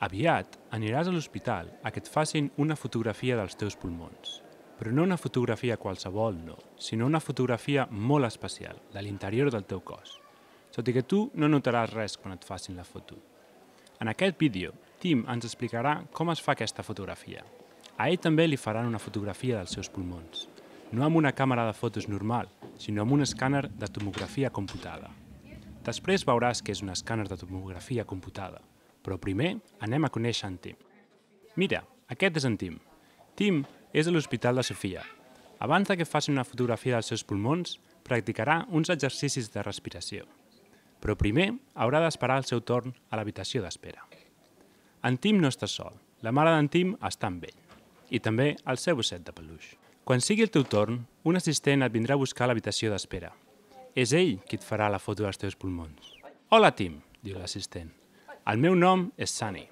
Aviat aniràs a l'hospital a que et facin una fotografia dels teus pulmons. Però no una fotografia qualsevol, no, sinó una fotografia molt especial, de l'interior del teu cos. Tot i que tu no notaràs res quan et facin la foto. En aquest vídeo, Tim ens explicarà com es fa aquesta fotografia. A ell també li faran una fotografia dels seus pulmons. No amb una càmera de fotos normal, sinó amb un escàner de tomografia computada. Després veuràs que és un escàner de tomografia computada. Però primer anem a conèixer en Tim. Mira, aquest és en Tim. Tim és a l'Hospital de Sofia. Abans de que faci una fotografia dels seus pulmons, practicarà uns exercicis de respiració. Però primer haurà d'esperar el seu torn a l'habitació d'espera. En Tim no està sol. La mare d'en Tim està amb ell. I també el seu osset de peluix. Quan sigui el teu torn, un assistent et vindrà a buscar a l'habitació d'espera. És ell qui et farà la foto dels teus pulmons. Hola, Tim, diu l'assistent. El meu nom és Sani.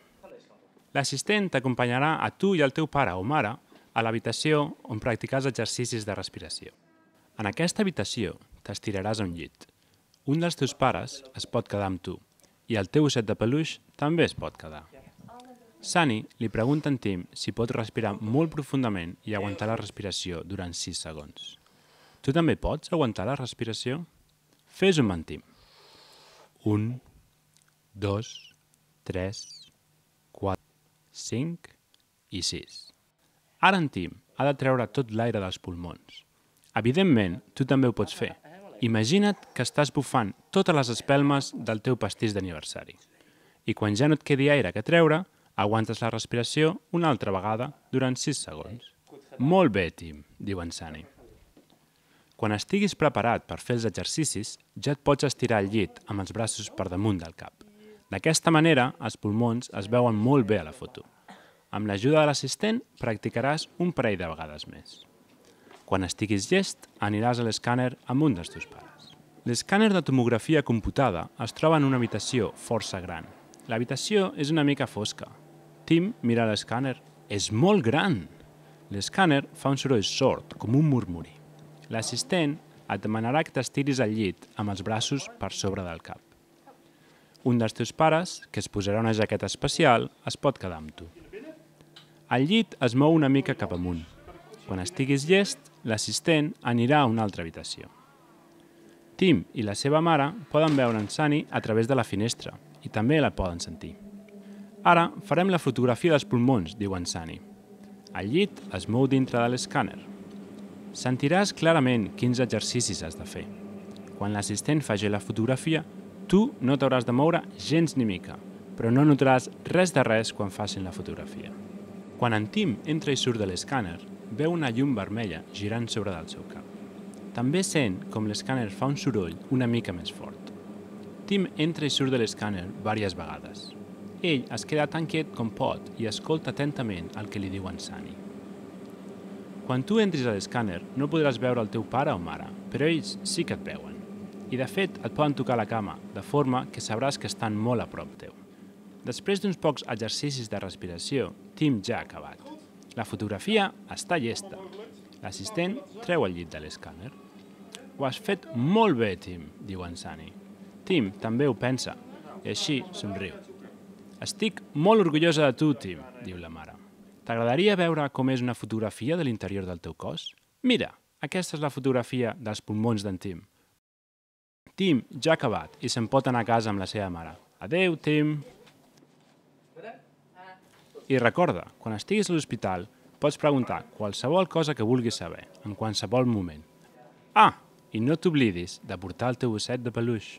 L'assistent t'acompanyarà a tu i al teu pare o mare a l'habitació on practicaràs exercicis de respiració. En aquesta habitació t'estiraràs a un llit. Un dels teus pares es pot quedar amb tu i el teu osset de peluix també es pot quedar. Sani li pregunta en Tim si pot respirar molt profundament i aguantar la respiració durant 6 segons. Tu també pots aguantar la respiració? Fes-ho amb en Tim. Un, dos, 3, 4, 5 i 6. Ara en Tim ha de treure tot l'aire dels pulmons. Evidentment, tu també ho pots fer. Imagina't que estàs bufant totes les espelmes del teu pastís d'aniversari. I quan ja no et quedi aire que treure, aguantes la respiració una altra vegada durant 6 segons. Molt bé, Tim, diu en Sani. Quan estiguis preparat per fer els exercicis, ja et pots estirar al llit amb els braços per damunt del cap. D'aquesta manera, els pulmons es veuen molt bé a la foto. Amb l'ajuda de l'assistent, practicaràs un parell de vegades més. Quan estiguis llest, aniràs a l'escàner amb un dels teus pares. L'escàner de tomografia computada es troba en una habitació força gran. L'habitació és una mica fosca. Tim mira l'escàner. És molt gran! L'escàner fa un soroll sort, com un murmuri. L'assistent et demanarà que t'estiris al llit amb els braços per sobre del cap un dels teus pares, que es posarà una jaqueta especial, es pot quedar amb tu. El llit es mou una mica cap amunt. Quan estiguis llest, l'assistent anirà a una altra habitació. Tim i la seva mare poden veure en Sani a través de la finestra i també la poden sentir. Ara farem la fotografia dels pulmons, diu en Sani. El llit es mou dintre de l'escàner. Sentiràs clarament quins exercicis has de fer. Quan l'assistent faci la fotografia, tu no t'hauràs de moure gens ni mica, però no notaràs res de res quan facin la fotografia. Quan en Tim entra i surt de l'escàner, veu una llum vermella girant sobre del seu cap. També sent com l'escàner fa un soroll una mica més fort. Tim entra i surt de l'escàner diverses vegades. Ell es queda tan quiet com pot i escolta atentament el que li diu en Sani. Quan tu entris a l'escàner, no podràs veure el teu pare o mare, però ells sí que et veuen i de fet et poden tocar la cama, de forma que sabràs que estan molt a prop teu. Després d'uns pocs exercicis de respiració, Tim ja ha acabat. La fotografia està llesta. L'assistent treu el llit de l'escàner. Ho has fet molt bé, Tim, diu en Sani. Tim també ho pensa, i així somriu. Estic molt orgullosa de tu, Tim, diu la mare. T'agradaria veure com és una fotografia de l'interior del teu cos? Mira, aquesta és la fotografia dels pulmons d'en Tim. Tim ja ha acabat i se'n pot anar a casa amb la seva mare. Adeu, Tim! I recorda, quan estiguis a l'hospital, pots preguntar qualsevol cosa que vulguis saber, en qualsevol moment. Ah, i no t'oblidis de portar el teu osset de peluix.